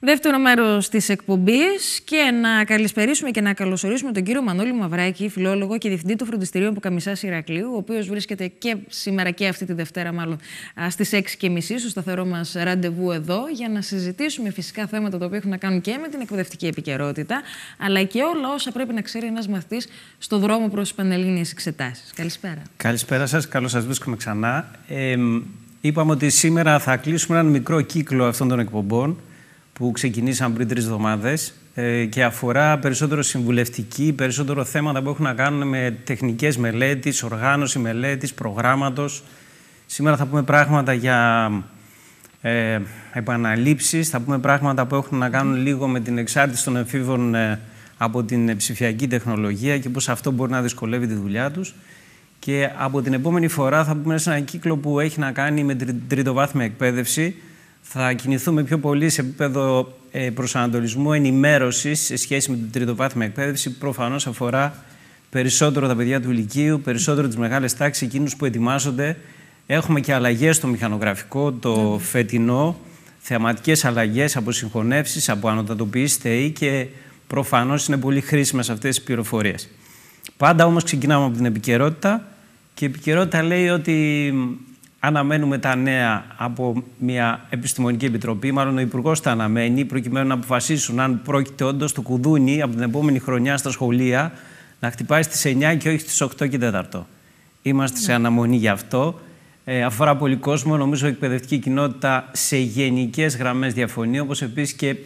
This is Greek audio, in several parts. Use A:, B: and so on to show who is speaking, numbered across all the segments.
A: Δεύτερο μέρος της εκπομπής και να καλησπερίσουμε και να καλωσορίσουμε τον κύριο Μανώλη Μαυράκη, φιλόλογο και διευθυντή του φροντιστηρίου Καμισά Ηρακλείου, ο οποίος βρίσκεται και σήμερα και αυτή τη Δευτέρα, μάλλον στι 6.30 στο σταθερό μας ραντεβού εδώ, για να συζητήσουμε φυσικά θέματα τα οποία έχουν να κάνουν και με την εκπαιδευτική επικαιρότητα, αλλά και όλα όσα πρέπει να ξέρει ένας μαθητής στο δρόμο προς τι πανελλήνιες εξετάσεις. Καλησπέρα.
B: Καλησπέρα σας. Καλώς σας βρίσκουμε ξανά. Ε, είπαμε ότι σήμερα θα κλείσουμε έναν μικρό κύκλο αυτών των εκπομπών που ξεκινήσαμε πριν τρεις εβδομάδες ε, και αφορά περισσότερο συμβουλευτική, περισσότερο θέματα που έχουν να κάνουν με τεχνικές μελέτης, οργάνωση μελέτης, προγράμματος. Σήμερα θα πούμε πράγματα για ε, επαναλήψεις, θα πούμε πράγματα που έχουν να κάνουν λίγο με την εξάρτηση των εμφύβων ε, από την ψηφιακή τεχνολογία και πώς αυτό μπορεί να δυσκολεύει τη δουλειά τους. Και από την επόμενη φορά θα πούμε σε ένα κύκλο που έχει να κάνει με τριτοβάθμια εκπαίδευση, θα κινηθούμε πιο πολύ σε επίπεδο ε, προσανατολισμού ενημέρωσης σε σχέση με την τριτοβάθμια εκπαίδευση. Προφανώς αφορά περισσότερο τα παιδιά του ηλικίου, περισσότερο τις μεγάλες τάξεις, εκείνους που ετοιμάζονται. Έχουμε και αλλαγές στο μηχανογραφικό το ναι. φετινό, θεαματικές αλλαγές από συγχωνεύσεις, από ανωτατοποιήσει ΤΕΗ και προφανώς είναι πολύ χρήσιμες αυτές οι πληροφορίες. Πάντα όμως ξεκινάμε από την επικαιρότητα και η επικαιρότητα λέει ότι αναμένουμε τα νέα από μια επιστημονική επιτροπή. Μάλλον ο Υπουργός τα αναμένει, προκειμένου να αποφασίσουν αν πρόκειται όντως το κουδούνι από την επόμενη χρονιά στα σχολεία να χτυπάει στις 9 και όχι στις 8 και 4. Είμαστε σε ναι. αναμονή γι' αυτό. Ε, αφορά πολύ κόσμο. Νομίζω η εκπαιδευτική κοινότητα σε γενικές γραμμές διαφωνεί, όπως επίσης και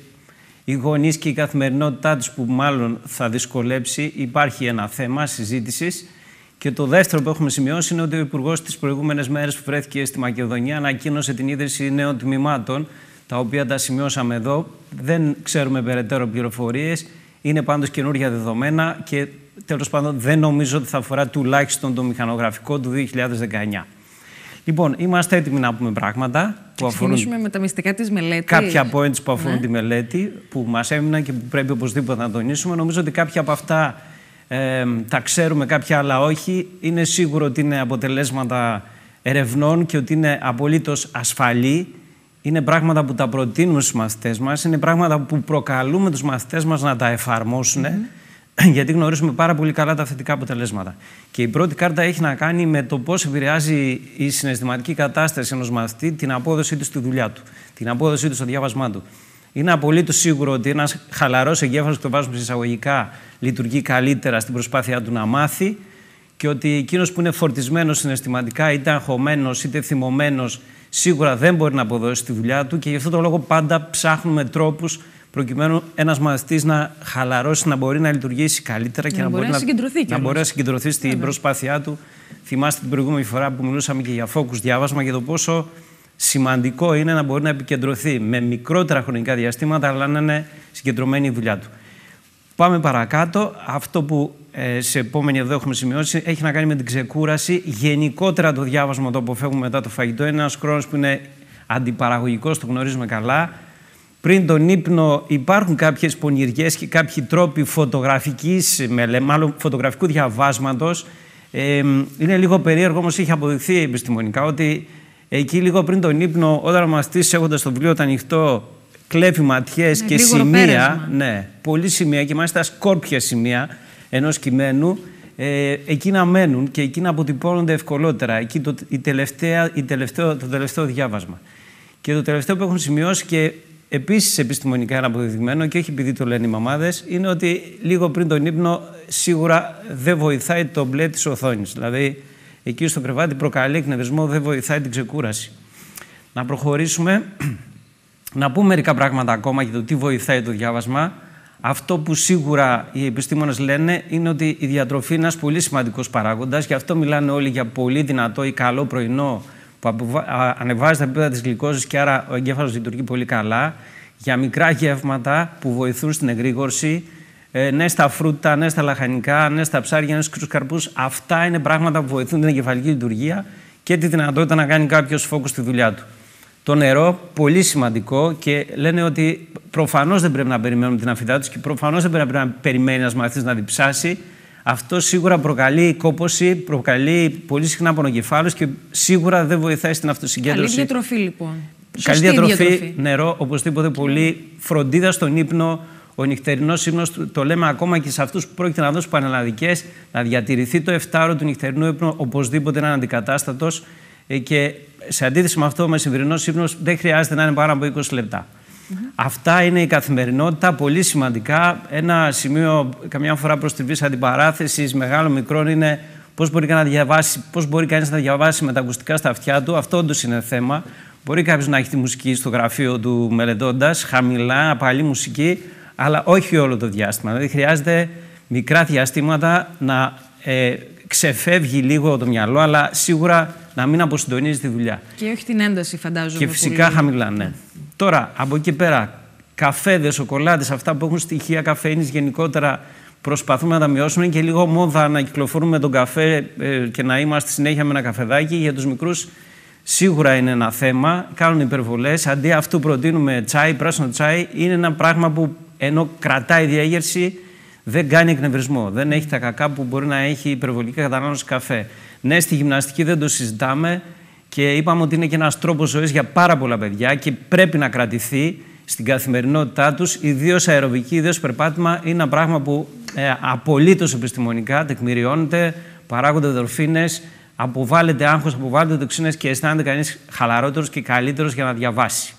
B: οι γονείς και η καθημερινότητά τους, που μάλλον θα δυσκολέψει. Υπάρχει ένα θέμα συζήτησης. Και το δεύτερο που έχουμε σημειώσει είναι ότι ο Υπουργός τις προηγούμενες μέρες που βρέθηκε στη Μακεδονία ανακοίνωσε την ίδρυση νέων τμήματων, τα οποία τα σημειώσαμε εδώ. Δεν ξέρουμε περαιτέρω πληροφορίες. Είναι πάντως καινούργια δεδομένα και τέλος πάντων δεν νομίζω ότι θα αφορά τουλάχιστον το μηχανογραφικό του 2019. Λοιπόν, είμαστε έτοιμοι να πούμε πράγματα. Που αφορούν
A: με τα μυστικά της μελέτης. Κάποια
B: points που αφορούν ναι. τη μελέτη, που μας έμειναν και που πρέπει οπωσδήποτε να τονίσουμε. Νομίζω ότι κάποια από αυτά ε, τα ξέρουμε, κάποια άλλα όχι. Είναι σίγουρο ότι είναι αποτελέσματα ερευνών και ότι είναι απολύτως ασφαλή. Είναι πράγματα που τα προτείνουμε στους μαθητές μας, είναι πράγματα που προκαλούμε τους μαθητές μας να τα εφαρμοσουν γιατί γνωρίζουμε πάρα πολύ καλά τα θετικά αποτελέσματα. Και η πρώτη κάρτα έχει να κάνει με το πώς επηρεάζει η συναισθηματική κατάσταση ενός μαθητή την απόδοσή του στη δουλειά του, την απόδοσή του στο διάβασμά του. Είναι απολύτως σίγουρο ότι ένας χαλαρός εγκέφαλο, το βάζουμε εισαγωγικά, λειτουργεί καλύτερα στην προσπάθειά του να μάθει και ότι εκείνος που είναι φορτισμένος συναισθηματικά, είτε αγχωμένος είτε θυμωμένος, σίγουρα δεν μπορεί να αποδώσει τη δουλειά του και γι' αυτό το λόγο πάντα ψάχνουμε τρόπους προκειμένου ένας μαθητής να χαλαρώσει, να μπορεί να λειτουργήσει καλύτερα και να, μπορεί να, συγκεντρωθεί να, μπορεί να συγκεντρωθεί στην προσπάθειά του. Θυμάστε την προηγούμενη φορά που μιλούσαμε και για focus διάβασμα και το πόσο Σημαντικό είναι να μπορεί να επικεντρωθεί με μικρότερα χρονικά διαστήματα, αλλά να είναι συγκεντρωμένη η δουλειά του. Πάμε παρακάτω. Αυτό που ε, σε επόμενη εδώ έχουμε σημειώσει έχει να κάνει με την ξεκούραση. Γενικότερα το διάβασμα το αποφεύγουμε μετά το φαγητό. Είναι ένας χρόνος που είναι αντιπαραγωγικός, το γνωρίζουμε καλά. Πριν τον ύπνο υπάρχουν κάποιες πονηριές και κάποιοι τρόποι φωτογραφικής, μάλλον φωτογραφικού διαβάσματος. Ε, είναι λίγο περίεργο, όμως έχει αποδειχθεί επιστημονικά ότι Εκεί λίγο πριν τον ύπνο, όταν μας έχοντας το βιβλίο το ανοιχτό, κλέβει ματιές ναι, και σημεία. Πέρασμα. Ναι, πολύ σημεία και μάλιστα σκόρπια σημεία ενός κειμένου. Ε, εκεί μένουν και εκεί να αποτυπώνονται ευκολότερα. Εκεί το, η τελευταία, η τελευταίο, το τελευταίο διάβασμα. Και το τελευταίο που έχουν σημειώσει και επίσης επιστημονικά είναι αποδεδειγμένο και όχι επειδή το λένε οι μαμάδες, είναι ότι λίγο πριν τον ύπνο σίγουρα δεν βοηθάει το μπλε της οθόνης. Δηλαδή, εκεί στο κρεβάτι προκαλεί εκνευρισμό, δεν βοηθάει την ξεκούραση. Να προχωρήσουμε, να πούμε μερικά πράγματα ακόμα για το τι βοηθάει το διάβασμα. Αυτό που σίγουρα οι επιστήμονες λένε είναι ότι η διατροφή είναι ένας πολύ σημαντικός παράγοντας Γι' αυτό μιλάνε όλοι για πολύ δυνατό ή καλό πρωινό που ανεβάζει τα επίπεδα της γλυκόζης και άρα ο εγκέφαλος λειτουργεί πολύ καλά, για μικρά γεύματα που βοηθούν στην εγρήγορση, ε, ναι στα φρούτα, ναι στα λαχανικά, ναι στα ψάρια, ναι στους καρπού. Αυτά είναι πράγματα που βοηθούν την εγκεφαλική λειτουργία και τη δυνατότητα να κάνει κάποιος φόκο στη δουλειά του. Το νερό, πολύ σημαντικό και λένε ότι προφανώς δεν πρέπει να περιμένουμε την αφιδά τους και προφανώς δεν πρέπει να περιμένει ένας μαθητής να διψάσει. Αυτό σίγουρα προκαλεί κόποση, προκαλεί πολύ συχνά πονοκεφάλους και σίγουρα δεν βοηθάει στην αυτοσυγκέντρωση. Καλή
A: διατροφή λοιπόν. Καλή διατροφή, διατροφή,
B: νερό, οπωσδήποτε πολύ, φροντίδα στον ύπνο, ο νυχτερινός ύπνος, το λέμε ακόμα και σε αυτούς που πρόκειται να δώσουν πανελλαδικές, να διατηρηθεί το 7ωρο του νυχτερινού ύπνου οπωσδήποτε να είναι αντικατάστατος. Ε, και σε αντίθεση με αυτό, ο μεσημβρινό ύπνος δεν χρειάζεται να είναι πάνω από 20 λεπτά. Mm -hmm. Αυτά είναι η καθημερινότητα, πολύ σημαντικά. Ένα σημείο, καμιά φορά προς τη βίση αντιπαράθεσης μεγάλο μικρών είναι πώς μπορεί, να διαβάσει, πώς μπορεί κανείς να διαβάσει με τα ακουστικά στα αυτιά του. Αυτό όντως είναι θέμα. Μπορεί κάποιος να έχει τη μουσική στο γραφείο του μελετώντας, χαμηλά, απαλή μουσική αλλά όχι όλο το διάστημα. Δηλαδή χρειάζεται μικρά διαστήματα να ε, ξεφεύγει λίγο το μυαλό, αλλά σίγουρα να μην αποσυντονίζει τη δουλειά.
A: Και όχι την ένταση, φαντάζομαι. Και φυσικά
B: χαμηλά, ναι. Τώρα, από εκεί πέρα, καφέδε, σοκολάτε, αυτά που έχουν στοιχεία καφέινης γενικότερα προσπαθούμε να τα μειώσουμε και λίγο μόδα να κυκλοφορούμε τον καφέ ε, και να είμαστε συνέχεια με ένα καφεδάκι. Για τους μικρούς σίγουρα είναι ένα θέμα. Κάνουν υπερβολές. Αντί αυτού προτείνουμε τσάι, πράσινο τσάι. Είναι ένα πράγμα που ενώ κρατάει διέγερση, δεν κάνει εκνευρισμό. Δεν έχει τα κακά που μπορεί να έχει υπερβολική κατανάλωση καφέ. Ναι, στη γυμναστική δεν το συζητάμε και είπαμε ότι είναι και ένας τρόπος ζωής για πάρα πολλά παιδιά και πρέπει να κρατηθεί στην καθημερινότητά τους. Ιδίως αεροβική, ιδίως περπάτημα είναι ένα πράγμα που ε, απολύτως επιστημονικά τεκμηριώνεται. Παράγονται δορφίνες, αποβάλλεται άγχος, αποβάλλεται τοξίνες και αισθάνεται κανείς χαλαρότερος και καλύτερος για να διαβάσει.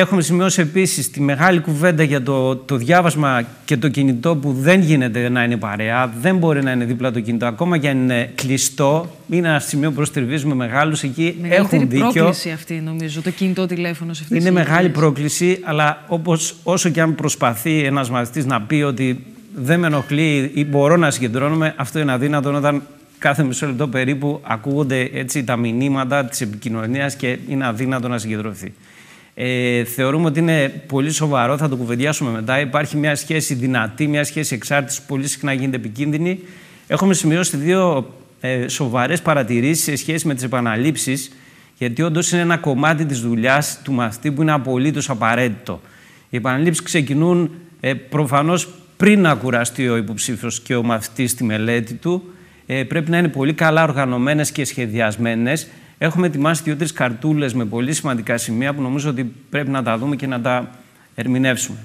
B: Έχουμε σημειώσει επίσης τη μεγάλη κουβέντα για το, το διάβασμα και το κινητό που δεν γίνεται να είναι παρέα, δεν μπορεί να είναι δίπλα το κινητό. Ακόμα και αν είναι κλειστό, είναι ένα σημείο που προστριβίζουμε μεγάλους. Εκεί Μεγαλύτερη έχουν δίκιο. πρόκληση
A: αυτή, νομίζω, το κινητό τηλέφωνο σε αυτή Είναι μεγάλη
B: πρόκληση, αλλά όπως, όσο και αν προσπαθεί ένας μαθητής να πει ότι δεν με ενοχλεί ή μπορώ να συγκεντρώνομαι, αυτό είναι αδύνατο όταν κάθε μισό λεπτό περίπου ακούγονται έτσι τα μηνύματα της επικοινωνίας και είναι αδύνατο να συγκεντρωθεί. Ε, θεωρούμε ότι είναι πολύ σοβαρό, θα το κουβεντιάσουμε μετά. Υπάρχει μια σχέση δυνατή, μια σχέση εξάρτηση που πολύ συχνά γίνεται επικίνδυνη. Έχουμε σημειώσει δύο ε, σοβαρές παρατηρήσεις σε σχέση με τις επαναλήψεις, γιατί όντως είναι ένα κομμάτι της δουλειάς του μαθητή που είναι απολύτως απαραίτητο. Οι επαναλήψεις ξεκινούν ε, προφανώς πριν να κουραστεί ο υποψήφιος και ο μαθητής στη μελέτη του. Ε, πρέπει να είναι πολύ καλά οργανωμένες και σχεδιασμένες. Έχουμε ετοιμάσει δύο-τρει καρτούλες με πολύ σημαντικά σημεία που νομίζω ότι πρέπει να τα δούμε και να τα ερμηνεύσουμε.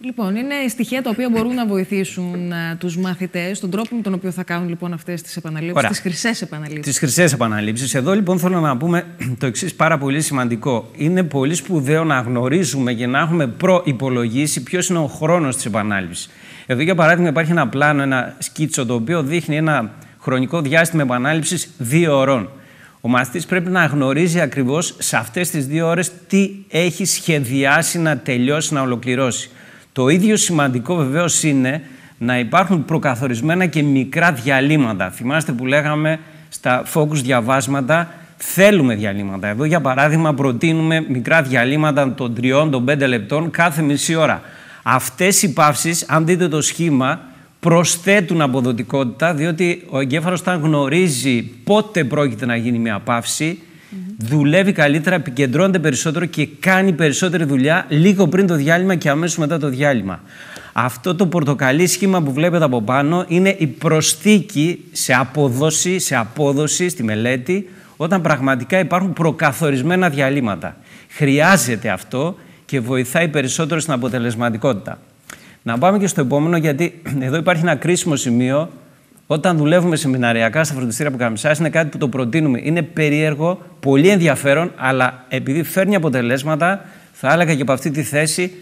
A: Λοιπόν, είναι στοιχεία τα οποία μπορούν να βοηθήσουν ε, τους μαθητές, τον τρόπο με τον οποίο θα κάνουν λοιπόν αυτές τις επαναλήψεις, τις χρυσές επαναλήψεις. Τις
B: χρυσές επαναλήψεις. Εδώ λοιπόν θέλω να πούμε το εξής πάρα πολύ σημαντικό. Είναι πολύ σπουδαίο να γνωρίζουμε και να έχουμε προπολογίσει ποιος είναι ο χρόνος της επανάληψης. Εδώ για παράδειγμα υπάρχει ένα πλάνο, ένα σκίτσο το οποίο δείχνει ένα χρονικό διάστημα επανάληψης δύο ώρων. Ο μαθητής πρέπει να γνωρίζει ακριβώς σε αυτές τις δύο ώρες τι έχει σχεδιάσει να τελειώσει, να ολοκληρώσει. Το ίδιο σημαντικό βεβαίως είναι να υπάρχουν προκαθορισμένα και μικρά διαλύματα. Θυμάστε που λέγαμε στα focus διαβάσματα, θέλουμε διαλύματα. Εδώ για παράδειγμα προτείνουμε μικρά διαλύματα των τριών, των πέντε λεπτών κάθε μισή ώρα. Αυτές οι παύσεις, αν δείτε το σχήμα, προσθέτουν αποδοτικότητα, διότι ο εγκέφαλος όταν γνωρίζει πότε πρόκειται να γίνει μια παύση, mm δουλεύει καλύτερα, επικεντρώνεται περισσότερο και κάνει περισσότερη δουλειά λίγο πριν το διάλειμμα και αμέσως μετά το διάλειμμα. Αυτό το πορτοκαλί σχήμα που βλέπετε από πάνω είναι η προσθήκη σε απόδοση, σε απόδοση στη μελέτη όταν πραγματικά υπάρχουν προκαθορισμένα διαλύματα. Χρειάζεται αυτό και βοηθάει περισσότερο στην αποτελεσματικότητα. Να πάμε και στο επόμενο, γιατί εδώ υπάρχει ένα κρίσιμο σημείο. Όταν δουλεύουμε σεμιναριακά στα φροντιστήρια που κάνουμε είναι κάτι που το προτείνουμε. Είναι περίεργο, πολύ ενδιαφέρον, αλλά επειδή φέρνει αποτελέσματα, θα έλεγα και από αυτή τη θέση,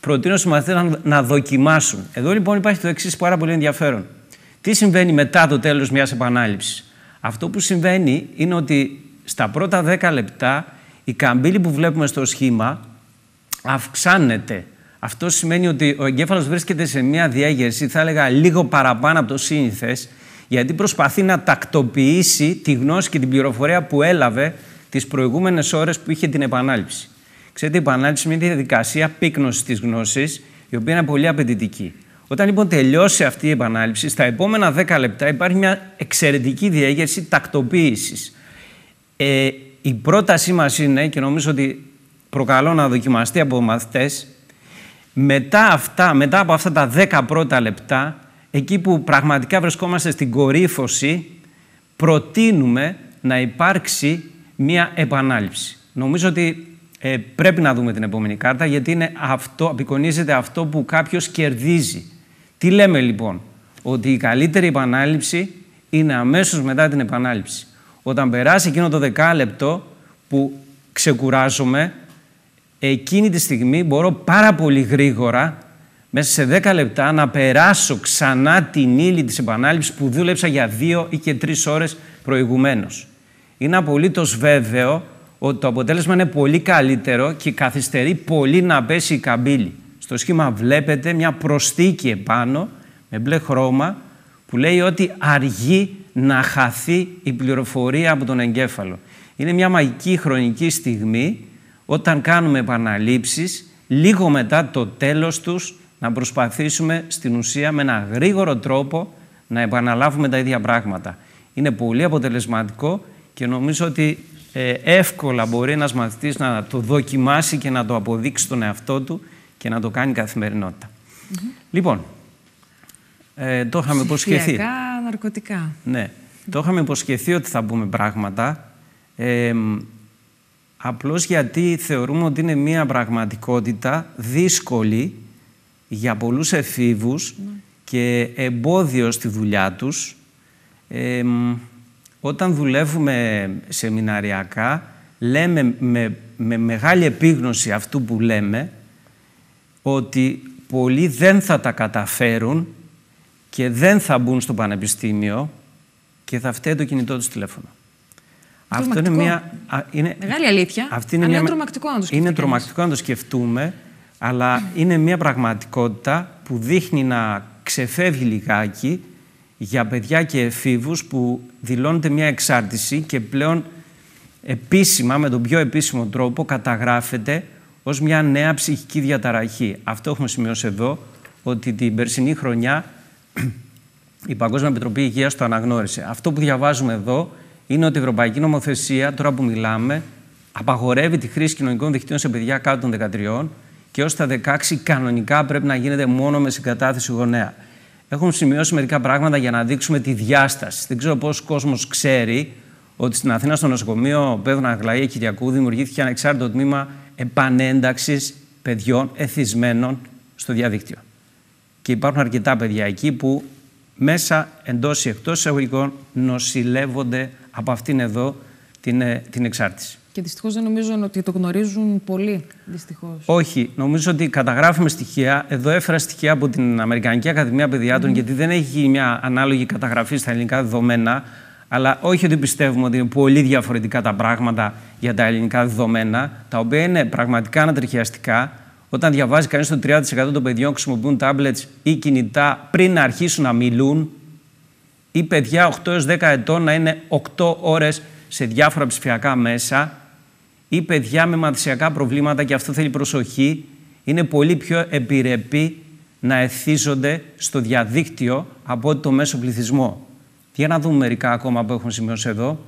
B: προτείνω στους μαθητές να, να δοκιμάσουν. Εδώ λοιπόν υπάρχει το εξής πάρα πολύ ενδιαφέρον. Τι συμβαίνει μετά το τέλος μιας επανάληψης. Αυτό που συμβαίνει είναι ότι στα πρώτα 10 λεπτά η καμπύλη που βλέπουμε στο σχήμα αυξάνεται αυτό σημαίνει ότι ο εγκέφαλος βρίσκεται σε μια διέγερση, θα έλεγα λίγο παραπάνω από το σύνηθες, γιατί προσπαθεί να τακτοποιήσει τη γνώση και την πληροφορία που έλαβε τις προηγούμενες ώρες που είχε την επανάληψη. Ξέρετε, η επανάληψη είναι μια διαδικασία πύκνωσης της γνώσης, η οποία είναι πολύ απαιτητική. Όταν λοιπόν τελειώσει αυτή η επανάληψη, στα επόμενα 10 λεπτά υπάρχει μια εξαιρετική διέγερση τακτοποίησης. Ε, η πρότασή μας είναι, και νομίζω ότι προκαλώ να δοκιμαστεί από μαθητές, μετά, αυτά, μετά από αυτά τα δέκα πρώτα λεπτά, εκεί που πραγματικά βρισκόμαστε στην κορύφωση, προτείνουμε να υπάρξει μία επανάληψη. Νομίζω ότι ε, πρέπει να δούμε την επόμενη κάρτα, γιατί είναι αυτό, απεικονίζεται αυτό που κάποιος κερδίζει. Τι λέμε λοιπόν, ότι η καλύτερη επανάληψη είναι αμέσως μετά την επανάληψη. Όταν περάσει εκείνο το δεκάλεπτο που ξεκουράζομαι, εκείνη τη στιγμή μπορώ πάρα πολύ γρήγορα, μέσα σε 10 λεπτά, να περάσω ξανά την ύλη της επανάληψης που δούλεψα για 2 ή και 3 ώρες προηγουμένως. Είναι απολύτως βέβαιο ότι το αποτέλεσμα είναι πολύ καλύτερο και καθυστερεί πολύ να πέσει η καμπύλη. Στο σχήμα βλέπετε μια προστίκη επάνω με μπλε χρώμα που λέει ότι αργεί να χαθεί η πληροφορία από τον εγκέφαλο. Είναι μια μαγική χρονική στιγμή όταν κάνουμε επαναλήψεις, λίγο μετά το τέλος τους, να προσπαθήσουμε στην ουσία με ένα γρήγορο τρόπο να επαναλάβουμε τα ίδια πράγματα. Είναι πολύ αποτελεσματικό και νομίζω ότι ε, εύκολα μπορεί να μαθητής να το δοκιμάσει και να το αποδείξει τον εαυτό του και να το κάνει καθημερινότητα. Λοιπόν, ε, το είχαμε υποσχεθεί.
A: ναρκωτικά.
B: Ναι, το είχαμε υποσχεθεί ότι θα πούμε πράγματα. Ε, απλώς γιατί θεωρούμε ότι είναι μία πραγματικότητα δύσκολη για πολλούς εφήβους ναι. και εμπόδιο στη δουλειά τους. όταν δουλεύουμε σεμιναριακά, λέμε με, με μεγάλη επίγνωση αυτού που λέμε, ότι πολλοί δεν θα τα καταφέρουν και δεν θα μπουν στο πανεπιστήμιο και θα φταίει το κινητό τους τηλέφωνο. Αυτό είναι μια. Είναι, Μεγάλη
A: αλήθεια. Αυτή είναι, τρομακτικό να το σκεφτούμε. Είναι τρομακτικό
B: να το σκεφτούμε, αλλά είναι μια πραγματικότητα που δείχνει να ξεφεύγει λιγάκι για παιδιά και εφήβους που δηλώνεται μια εξάρτηση και πλέον επίσημα, με τον πιο επίσημο τρόπο, καταγράφεται ως μια νέα ψυχική διαταραχή. Αυτό έχουμε σημειώσει εδώ, ότι την περσινή χρονιά η Παγκόσμια Επιτροπή Υγείας το αναγνώρισε. Αυτό που διαβάζουμε εδώ είναι ότι η Ευρωπαϊκή Νομοθεσία, τώρα που μιλάμε, απαγορεύει τη χρήση κοινωνικών δικτύων σε παιδιά κάτω των 13 και ω τα 16 κανονικά πρέπει να γίνεται μόνο με συγκατάθεση γονέα. Έχουν σημειώσει μερικά πράγματα για να δείξουμε τη διάσταση. Δεν ξέρω ο κόσμος ξέρει ότι στην Αθήνα, στο νοσοκομείο Πέδων Αγλαία Κυριακού, δημιουργήθηκε ανεξάρτητο τμήμα επανένταξης παιδιών εθισμένων στο διαδίκτυο. Και υπάρχουν αρκετά παιδιά εκεί που μέσα εντός ή εκτός εισαγωγικών νοσηλεύονται από αυτήν εδώ την, ε, την εξάρτηση.
A: Και δυστυχώς δεν νομίζω ότι το γνωρίζουν πολλοί. Δυστυχώς.
B: Όχι, νομίζω ότι καταγράφουμε στοιχεία. Εδώ έφερα στοιχεία από την Αμερικανική Ακαδημία Παιδιάτων, mm. γιατί δεν έχει μια ανάλογη καταγραφή στα ελληνικά δεδομένα. Αλλά όχι ότι πιστεύουμε ότι είναι πολύ διαφορετικά τα πράγματα για τα ελληνικά δεδομένα, τα οποία είναι πραγματικά ανατριχιαστικά. Όταν διαβάζει κανείς ότι 30% των παιδιών χρησιμοποιούν tablets ή κινητά πριν να αρχίσουν να μιλούν, ή παιδιά 8-10 ετών να είναι 8 ώρες σε διάφορα ψηφιακά μέσα, ή παιδιά με μαθησιακά προβλήματα, και αυτό θέλει προσοχή, είναι πολύ πιο επιρρεπή να εθίζονται στο διαδίκτυο από ό,τι το μέσο πληθυσμό. Για να δούμε μερικά ακόμα που έχουν σημειώσει εδώ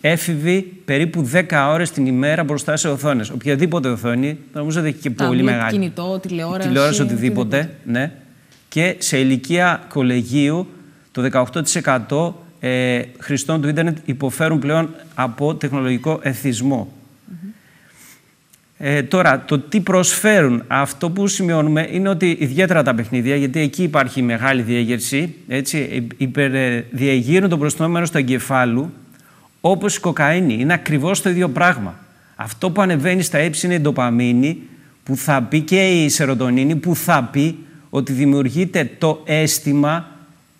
B: έφηβοι περίπου 10 ώρες την ημέρα μπροστά σε οθόνες. Οποιαδήποτε οθόνη, νομίζω ότι έχει και πολύ μεγάλη. μεγάλη.
A: Κινητό, τηλεόραση. Τηλεόραση, οτιδήποτε,
B: Ναι. Και σε ηλικία κολεγίου, το 18% ε, χρηστών του ίντερνετ υποφέρουν πλέον από τεχνολογικό εθισμό. ε, τώρα, το τι προσφέρουν. Αυτό που σημειώνουμε είναι ότι ιδιαίτερα τα παιχνίδια, γιατί εκεί υπάρχει μεγάλη διέγερση, έτσι, ε, το προσθέμενο του εγκεφάλου όπως η κοκαίνη. Είναι ακριβώς το ίδιο πράγμα. Αυτό που ανεβαίνει στα έψη είναι η ντοπαμίνη που θα πει και η σεροτονίνη που θα πει ότι δημιουργείται το αίσθημα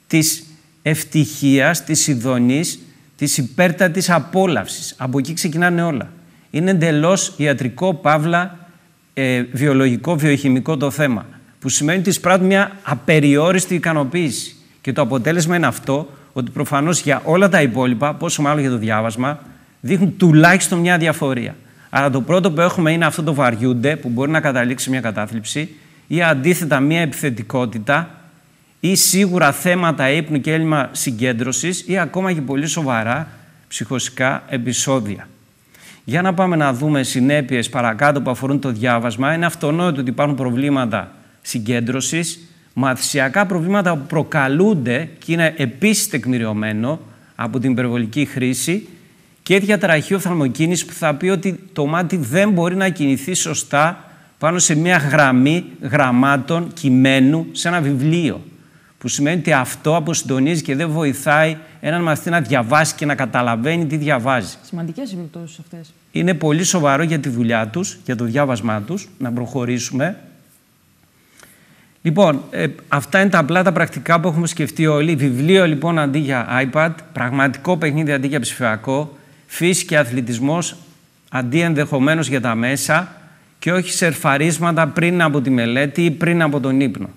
B: της ευτυχίας, της ειδονής, της υπέρτατης απόλαυσης. Από εκεί ξεκινάνε όλα. Είναι εντελώς ιατρικό, παύλα, ε, βιολογικό, βιοχημικό το θέμα. Που σημαίνει ότι εισπράττουν μια απεριόριστη ικανοποίηση. Και το αποτέλεσμα είναι αυτό ότι προφανώς για όλα τα υπόλοιπα, πόσο μάλλον για το διάβασμα, δείχνουν τουλάχιστον μια διαφορία. Αλλά το πρώτο που έχουμε είναι αυτό το βαριούνται, που μπορεί να καταλήξει μια κατάθλιψη, ή αντίθετα μια επιθετικότητα, ή σίγουρα θέματα ύπνου και έλλειμμα συγκέντρωσης, ή ακόμα και πολύ σοβαρά ψυχοσικά επεισόδια. Για να πάμε να δούμε συνέπειες παρακάτω που αφορούν το διάβασμα. Είναι αυτονόητο ότι υπάρχουν προβλήματα συγκέντρωσης, μαθησιακά προβλήματα που προκαλούνται και είναι επίσης τεκμηριωμένο από την υπερβολική χρήση και τραχή οφθαλμοκίνηση που θα πει ότι το μάτι δεν μπορεί να κινηθεί σωστά πάνω σε μια γραμμή γραμμάτων κειμένου σε ένα βιβλίο. Που σημαίνει ότι αυτό αποσυντονίζει και δεν βοηθάει έναν μαθητή να διαβάσει και να καταλαβαίνει τι διαβάζει.
A: Σημαντικές επιπτώσεις αυτές.
B: Είναι πολύ σοβαρό για τη δουλειά τους, για το διάβασμά τους, να προχωρήσουμε Λοιπόν, ε, αυτά είναι τα απλά τα πρακτικά που έχουμε σκεφτεί όλοι. Βιβλίο λοιπόν αντί για iPad, πραγματικό παιχνίδι αντί για ψηφιακό, φύση και αθλητισμός αντί ενδεχομένως για τα μέσα και όχι σερφαρίσματα πριν από τη μελέτη ή πριν από τον ύπνο.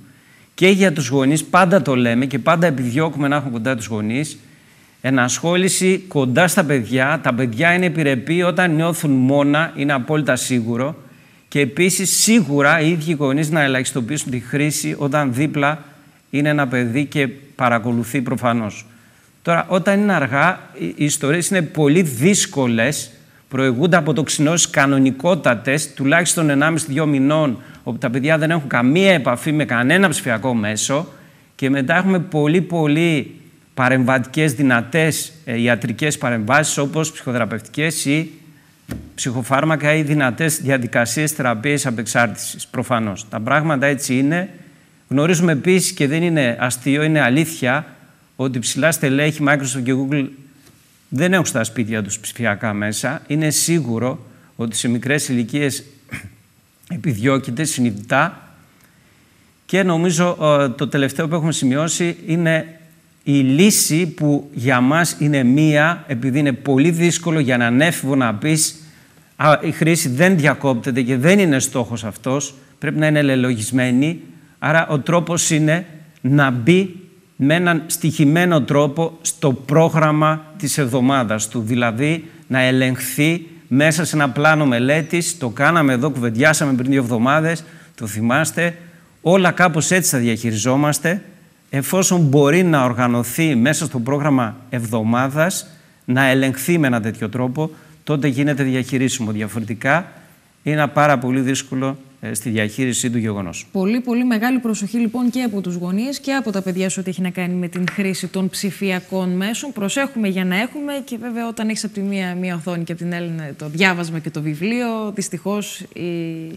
B: Και για τους γονείς πάντα το λέμε και πάντα επιδιώκουμε να έχουμε κοντά τους γονείς. ενασχόληση κοντά στα παιδιά. Τα παιδιά είναι επιρρεπή όταν νιώθουν μόνα, είναι απόλυτα σίγουρο και επίσης σίγουρα οι ίδιοι οι γονείς να ελαχιστοποιήσουν τη χρήση όταν δίπλα είναι ένα παιδί και παρακολουθεί προφανώς. Τώρα, όταν είναι αργά, οι ιστορίες είναι πολύ δύσκολες, προηγούνται από τοξινώσεις κανονικότατες, τουλάχιστον 1,5-2 μηνών, όπου τα παιδιά δεν έχουν καμία επαφή με κανένα ψηφιακό μέσο και μετά έχουμε πολύ πολύ παρεμβατικές δυνατές ε, ιατρικές παρεμβάσεις όπως ψυχοδραπευτικές ή ψυχοφάρμακα ή δυνατές διαδικασίες θεραπείας απεξάρτησης, προφανώς. Τα πράγματα έτσι είναι. Γνωρίζουμε επίσης και δεν είναι αστείο, είναι αλήθεια, ότι ψηλά στελέχη Microsoft και Google δεν έχουν στα σπίτια τους ψηφιακά μέσα. Είναι σίγουρο ότι σε μικρές ηλικίες επιδιώκεται συνειδητά και νομίζω ε, το τελευταίο που έχουμε σημειώσει είναι η λύση που για μας είναι μία, επειδή είναι πολύ δύσκολο για έναν έφηβο να πεις Α, η χρήση δεν διακόπτεται και δεν είναι στόχος αυτός, πρέπει να είναι ελελογισμένη. Άρα ο τρόπος είναι να μπει με έναν στοιχημένο τρόπο στο πρόγραμμα της εβδομάδας του, δηλαδή να ελεγχθεί μέσα σε ένα πλάνο μελέτης, το κάναμε εδώ, κουβεντιάσαμε πριν δύο εβδομάδες, το θυμάστε, όλα κάπως έτσι θα διαχειριζόμαστε, εφόσον μπορεί να οργανωθεί μέσα στο πρόγραμμα εβδομάδας, να ελεγχθεί με ένα τέτοιο τρόπο, τότε γίνεται διαχειρίσιμο. Διαφορετικά είναι πάρα πολύ δύσκολο ε, στη διαχείρισή του γεγονός.
A: Πολύ, πολύ μεγάλη προσοχή λοιπόν και από τους γονείς και από τα παιδιά σου ό,τι έχει να κάνει με την χρήση των ψηφιακών μέσων. Προσέχουμε για να έχουμε και βέβαια όταν έχεις από τη μία, μία οθόνη και από την άλλη το διάβασμα και το βιβλίο, δυστυχώς η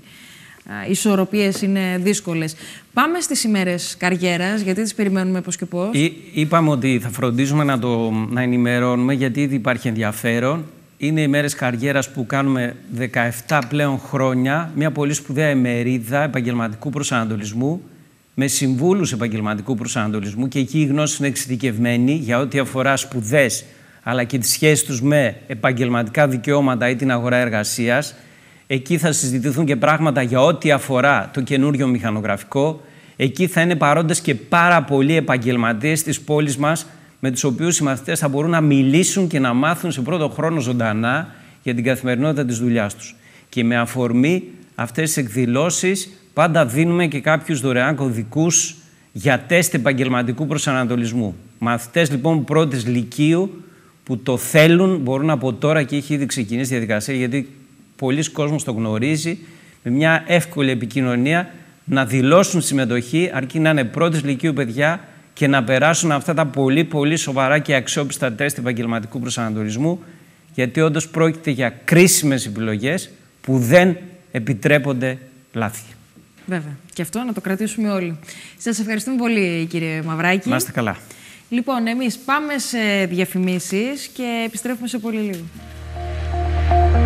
A: ισορροπίες είναι δύσκολες. Πάμε στις ημέρες καριέρας, γιατί τις περιμένουμε πώς και πώς.
B: είπαμε ότι θα φροντίζουμε να, το, να ενημερώνουμε, γιατί ήδη υπάρχει ενδιαφέρον. Είναι οι μέρες καριέρας που κάνουμε 17 πλέον χρόνια, μια πολύ σπουδαία εμερίδα επαγγελματικού προσανατολισμού, με συμβούλους επαγγελματικού προσανατολισμού και εκεί η γνώση είναι εξειδικευμένη για ό,τι αφορά σπουδές, αλλά και τις σχέση τους με επαγγελματικά δικαιώματα ή την αγορά εργασίας. Εκεί θα συζητηθούν και πράγματα για ό,τι αφορά το καινούριο μηχανογραφικό. Εκεί θα είναι παρόντες και πάρα πολλοί επαγγελματίες της πόλης μας με τους οποίους οι μαθητές θα μπορούν να μιλήσουν και να μάθουν σε πρώτο χρόνο ζωντανά για την καθημερινότητα της δουλειάς τους. Και με αφορμή αυτές τις εκδηλώσεις πάντα δίνουμε και κάποιους δωρεάν κωδικούς για τεστ επαγγελματικού προσανατολισμού. Μαθητές λοιπόν πρώτης λυκείου που το θέλουν μπορούν από τώρα και έχει ήδη ξεκινήσει η διαδικασία γιατί πολλοί κόσμος το γνωρίζει, με μια εύκολη επικοινωνία, να δηλώσουν συμμετοχή, αρκεί να είναι πρώτης λυκείου παιδιά και να περάσουν αυτά τα πολύ πολύ σοβαρά και αξιόπιστα τεστ επαγγελματικού προσανατολισμού, γιατί όντως πρόκειται για κρίσιμες επιλογές που δεν επιτρέπονται λάθη.
A: Βέβαια. Και αυτό να το κρατήσουμε όλοι. Σας ευχαριστούμε πολύ κύριε Μαυράκη. Να είστε καλά. Λοιπόν, εμείς πάμε σε διαφημίσεις και επιστρέφουμε σε πολύ λίγο.